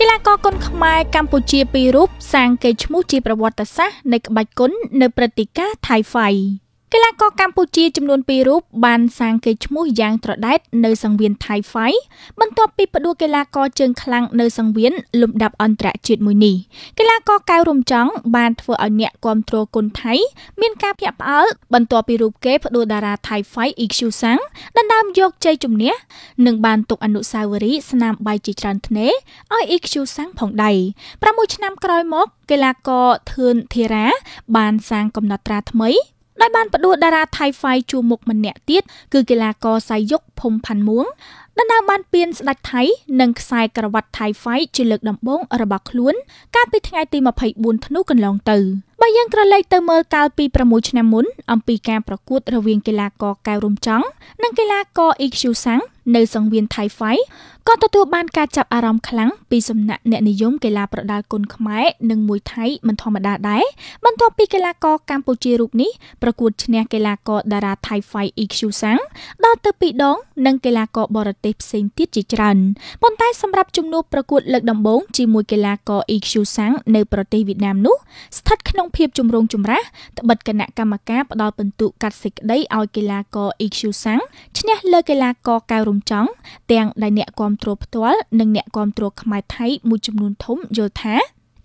កីឡាករគុនខ្មែរកម្ពុជាពីររូបសាងកេរ្តិ៍ឈ្មោះជាប្រវត្តិសាស្ត្រនៃក្បាច់គុននៅព្រឹត្តិការណ៍ Thai Fight កីឡាករកម្ពុជាចំនួន2រូបបានសាងកេរ្តិ៍ឈ្មោះយ៉ាងត្រដែតនៅសង្វៀន Thai Fight បន្ទាប់ពីផ្ដួលកីឡាករជើងខ្លាំងនៅសង្វៀនលំដាប់អន្តរជាតិមួយនេះកីឡាករកៅរំចង់បានធ្វើឲ្យអ្នកគ្រប់គ្រងគុនថៃមានការភ្ញាក់ផ្អើលបន្ទាប់ពីរូបគេផ្ដួលតារា Thai Fight EQ Sang ដណ្ដើមយកជ័យជំនះនិងបានទុកអនុស្សាវរីយ៍ស្នាមបាយជាច្រើនធ្នេឲ្យ EQ Sang ផងដែរ6ឆ្នាំក្រោយមកកីឡាករធឿនធីរ៉ាបានសាងកំណត់ត្រាថ្មីដោយបានផ្ដួលតារាថៃហ្វាយជួមុខម្នាក់ទៀតគឺកីឡាករសៃយុកភុំផាន់មួងដណ្ដើមបានពានស្ដេចថៃនិងខ្សែក្រវ៉ាត់ថៃហ្វាយជាលើកដំបូងរបស់ខ្លួន កាលពីថ្ងៃទី24ធ្នូកន្លងទៅបើយើងក្រឡេកទៅមើលកាលពី6ឆ្នាំមុនអំពីការប្រកួតរវាងកីឡាករកែវរំចង់និងកីឡាករ EQ សាំងនៅសង្វៀនថៃហ្វាយក៏ទទួលបានការចាប់អារម្មណ៍ខ្លាំងពីសំណាក់អ្នកនិយមកីឡាប្រដាល់គុនខ្មែរនិងមួយថៃមិនធម្មតាដែរបន្ទាប់ពីកីឡាករកម្ពុជារូបនេះប្រកួតឈ្នះកីឡាករតារាថៃហ្វាយ EQ សាំងដល់ទៅ2ដង និងកីឡាករបរទេសផ្សេងទៀតជាច្រើនប៉ុន្តែសម្រាប់ជំនួបប្រកួតលើកដំបូងជាមួយកីឡាករ EQ សាំងនៅប្រទេសវៀតណាមនោះស្ថិតក្នុងភាពជំរងចម្រាស់ត្បិតគណៈកម្មការផ្ដល់ពិន្ទុកាត់សេចក្តីឲ្យកីឡាករ EQ សាំងឈ្នះលើកីឡាករកៅរំមចង់ទាំងដែលអ្នកគាំទ្រផ្ទាល់និងអ្នកគាំទ្រខ្មែរថៃ មួយចំនួនធំយល់ថា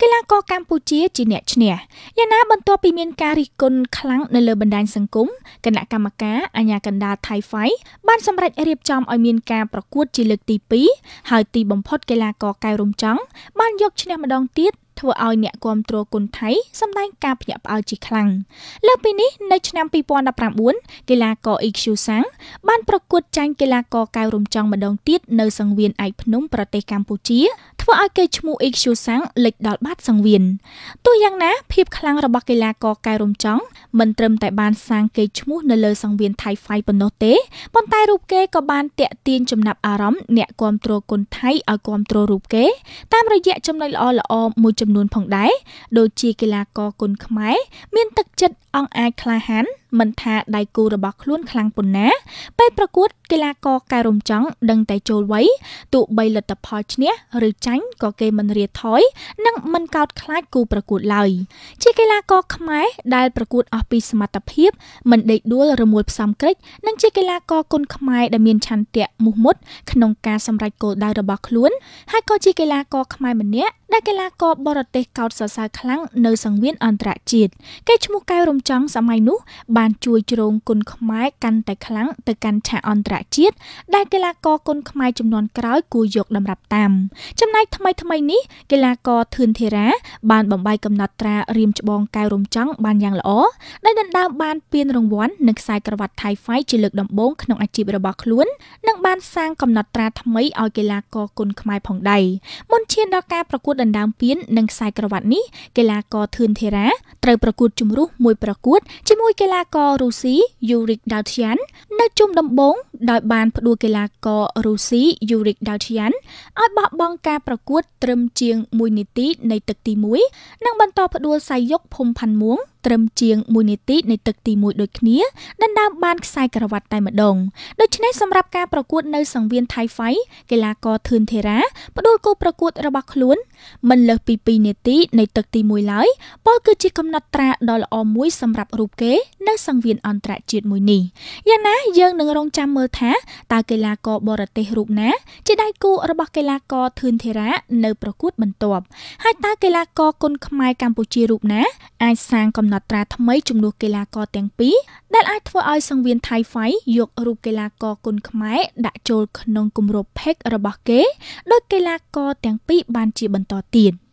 កីឡាករកម្ពុជាជាអ្នកឈ្នះយ៉ាងណា បន្ទាប់ពីមានការរិះគន់ខ្លាំងនៅលើបណ្ដាញសង្គមគណៈកម្មការអាជ្ញាកណ្ដាលថៃហ្វៃបានសម្រេចរៀបចំឲ្យមានការប្រកួត ជាលើកទី2ហើយទីបំផុត កីឡាករកែវរំចង់បានយកឈ្នះម្ដងទៀតធ្វើឲ្យអ្នកគាំទ្រគុនថៃសម្ដែងការភ្ញាក់ផ្អើលជាខ្លាំងលើពីនេះនៅឆ្នាំ2019កីឡាករ EQ សាំងបានប្រកួតចាញ់កីឡាករកៅរំចង់ម្ដងទៀតនៅសង្វៀនឯកភ្នំប្រទេសកម្ពុជា ធ្វើឲ្យកេរ្តិ៍ឈ្មោះ EQ សាំងលេចដល់បាត សង្វៀនទោះយ៉ាងណាភាពខ្លាំងរបស់កីឡាករកៅរំចង់មិនត្រឹមតែបានសាងកេរ្តិ៍ឈ្មោះនៅលើសង្វៀន Thai Fight ប៉ុណ្ណោះទេប៉ុន្តែរូបគេក៏បានទាក់ទាញចំណាប់អារម្មណ៍អ្នកគាំទ្រគុនថៃឲ្យគាំទ្ររូបគេតាមរយៈចំណុចល្អៗមួយចំចំនួនផងដែរដូចជាកីឡាករគុនខ្មែរមានទឹកចិត្តអង្គអាចក្លាហានមិនថាដៃគូរបស់ខ្លួនខ្លាំងប៉ុណ្ណាពេលប្រកួតកីឡាករកែរំចង់ដឹងតែចូលវ័យទោះបីលទ្ធផលឈ្នះ ឬចាញ់ក៏គេមិនរាថយនិងមិនកោតខ្លាចគូប្រកួតឡើយជាកីឡាករខ្មែរដែលប្រកួតអស់ពីសមត្ថភាពមិនដេកដួលរមួលផ្សំក្រិចនិងជាកីឡាករគុនខ្មែរដែលមានឆន្ទៈមោះមុតក្នុងការសម្រេចគោលដៅរបស់ខ្លួនហើយក៏ជាកីឡាករខ្មែរម្នាក់ដែលកីឡាករបរទេសកោតសរសើរខ្លាំងនៅសង្វៀនអន្តរជាតិគេឈ្មោះកែវរំចង់សម័យនោះបានជួយជ្រោងគុណខ្មែរកាន់តែខ្លាំងទៅកាន់ឆាកអន្តរជាតិដែលកីឡាករគុណខ្មែរចំនួនក្រោយគួរយកតម្រាប់តាមចំណែកថ្មីថ្មីនេះកីឡាករធឿនធីរ៉ាបានបំបីកំណត់ត្រារៀមច្បងកែវរំចង់បានយ៉ាងល្អដែលដណ្ដើមបាន ពានរង្វាន់និងខ្សែក្រវ៉ាត់ Thai Fight ជាលើកដំបូងក្នុងអាជីពរបស់ខ្លួននិង បានសាងកំណត់ត្រាថ្មីឲ្យកីឡាករគុណខ្មែរផងដែរមុនឈានដល់ការប្រកួតដណ្ដើមពាននិងខ្សែក្រវ៉ាត់នេះកីឡាករធឿនធីរ៉ាត្រូវប្រកួតជំរុះមួយប្រប្រកួតជាមួយកីឡាកររុស្ស៊ីយូរិកដាវឈ្យាននៅជុំដំបូងដោយ បាន ផ្ដួលកីឡាកររុស្ស៊ីយូរិកដាវឈ្យានឲ្យបោះបង់ការប្រកួតត្រឹមជាង1នាទីនៃទឹកទី1និងបន្តផ្ដួលសៃយុកភូមិផាន់មួងត្រឹមជាង1នាទីនៃទឹកទី1ដូចគ្នាដណ្ដើមបានខ្សែក្រវ៉ាត់តែម្ដងដូច្នេះសម្រាប់ការប្រកួត នៅសង្វៀន Thai Fight កីឡាករធឿនធីរ៉ាផ្ដួលគូប្រកួតរបស់ខ្លួន មិនលើសពី2នាទីនៃ ទឹកទី1ឡើយពលគឺជាកំណត់ត្រាដ៏ល្អមួយសម្រាប់រូបគេនៅសង្វៀនអន្តរជាតិមួយនេះយ៉ាងណា យើងនឹងរងចាំមើលថាតើកីឡាករបរទេសរូបណាជាដៃគូរបស់កីឡាករធឿនធីរ៉ានៅប្រកួត បន្ទាប់ហើយតើកីឡាករគុនខ្មែរកម្ពុជារូបណា អាចសាងកំណត់ត្រា ថ្មីជំនួសកីឡាករទាំងពីរដែលអាចធ្វើឲ្យសង្វៀន Thai Fight យក រូបកីឡាករគុនខ្មែរដាក់ចូលក្នុងគម្រប PEC របស់គេដោយកីឡាករទាំងពីរបានជាបន្តទៀត។